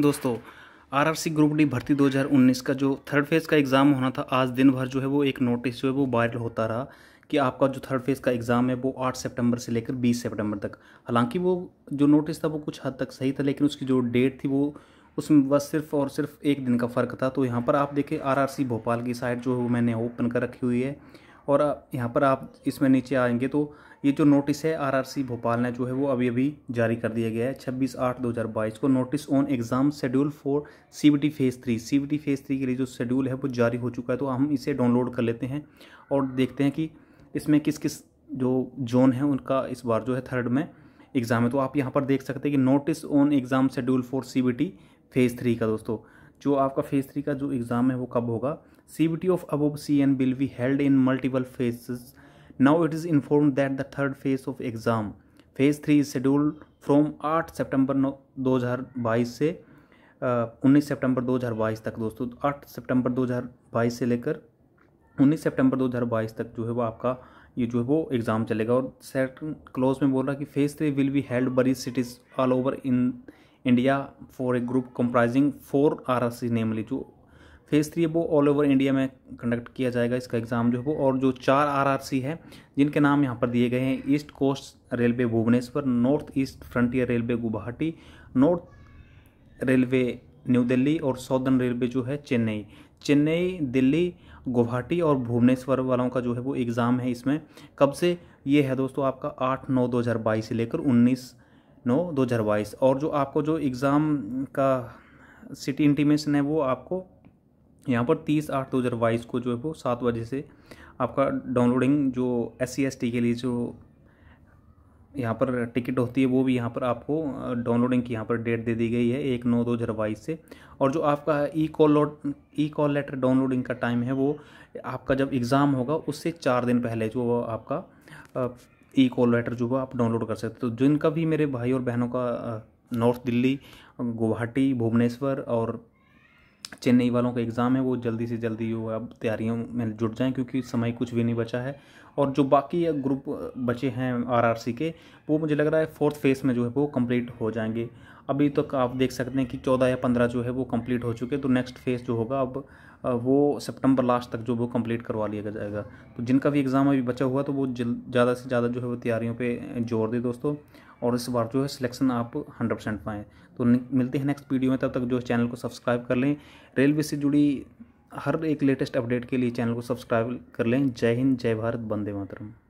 दोस्तों RRC group D भर्ती 2019 का जो थर्ड फेज़ का एग्ज़ाम होना था आज दिन भर जो है वो एक नोटिस जो है वो वायरल होता रहा कि आपका जो थर्ड फेज़ का एग्ज़ाम है वो 8 सितंबर से लेकर 20 सितंबर तक हालांकि वो जो नोटिस था वो कुछ हद तक सही था लेकिन उसकी जो डेट थी वो उसमें बस सिर्फ और सिर्फ एक दिन का फ़र्क था तो यहाँ पर आप देखें आर भोपाल की साइट जो है वो मैंने ओपन कर रखी हुई है और यहाँ पर आप इसमें नीचे आएंगे तो ये जो नोटिस है आरआरसी भोपाल ने जो है वो अभी अभी जारी कर दिया गया है छब्बीस आठ दो हज़ार बाईस को notice on exam schedule for CBT phase three CBT phase three के लिए जो शेड्यूल है वो जारी हो चुका है तो हम इसे डाउनलोड कर लेते हैं और देखते हैं कि इसमें किस किस जो जोन है उनका इस बार जो है थर्ड में एग्ज़ाम है तो आप यहाँ पर देख सकते हैं कि notice on exam schedule for C phase three का दोस्तों जो आपका फेज़ थ्री का जो एग्ज़ाम है वो कब होगा C B T of above C N bill we held in multiple phases now it is inform that the third phase of exam phase three is scheduled from आठ September नौ दो हज़ार बाईस से उन्नीस दो हज़ार बाईस तक दोस्तों आठ सेप्टेम्बर दो हज़ार बाईस से लेकर उन्नीस सेप्टेम्बर दो हज़ार बाईस तक जो है वो आपका ये जो है वो एग्ज़ाम चलेगा और सेकंड क्लोज में बोल रहा है कि phase three will be held बरी cities all over in India for a group comprising four R R namely जो फेज़ थ्री वो ऑल ओवर इंडिया में कंडक्ट किया जाएगा इसका एग्ज़ाम जो है वो और जो चार आरआरसी है जिनके नाम यहाँ पर दिए गए हैं East Coast Railway Bhubaneswar North East Frontier Railway Guwahati North Railway New Delhi और साउदर्न रेलवे जो है चेन्नई चेन्नई दिल्ली गुवाहाटी और भुवनेश्वर वालों का जो है वो एग्ज़ाम है इसमें कब से ये है दोस्तों आपका आठ नौ दो हज़ार बाईस से लेकर उन्नीस नौ दो हज़ार बाईस और जो आपको जो एग्ज़ाम का सिटी इंटीमेशन है वो आपको यहाँ पर तीस आठ दो हज़ार बाईस को जो है वो सात बजे से आपका डाउनलोडिंग जो एस सी एस टी के लिए जो यहाँ पर टिकट होती है वो भी यहाँ पर आपको डाउनलोडिंग की यहाँ पर डेट दे दी गई है एक नौ दो हज़ार बाईस से और जो आपका e call e call letter downloading का टाइम है वो आपका जब एग्ज़ाम होगा उससे चार दिन पहले जो आपका ई कॉल लेटर जो है आप डाउनलोड कर सकते हो तो जिनका भी मेरे भाई और बहनों का नॉर्थ दिल्ली गुवाहाटी भुवनेश्वर और चेन्नई वालों का एग्ज़ाम है वो जल्दी से जल्दी वो अब तैयारियों में जुट जाएं क्योंकि समय कुछ भी नहीं बचा है और जो बाकी ग्रुप बचे हैं आरआरसी के वो मुझे लग रहा है फोर्थ फेज़ में जो है वो कंप्लीट हो जाएंगे अभी तक तो आप देख सकते हैं कि चौदह या पंद्रह जो है वो कंप्लीट हो चुके तो नेक्स्ट फेज़ जो होगा अब वो सितंबर लास्ट तक जो वो कंप्लीट करवा लिया जाएगा तो जिनका भी एग्ज़ाम अभी बचा हुआ तो वो ज़्यादा से ज़्यादा जो है वो तैयारियों पर जोर दे दोस्तों और इस बार जो है सिलेक्शन आप हंड्रेड परसेंट पाएँ तो मिलते हैं नेक्स्ट वीडियो में तब तक जो चैनल को सब्सक्राइब कर लें रेलवे से जुड़ी हर एक लेटेस्ट अपडेट के लिए चैनल को सब्सक्राइब कर लें जय हिंद जय भारत वंदे मातरम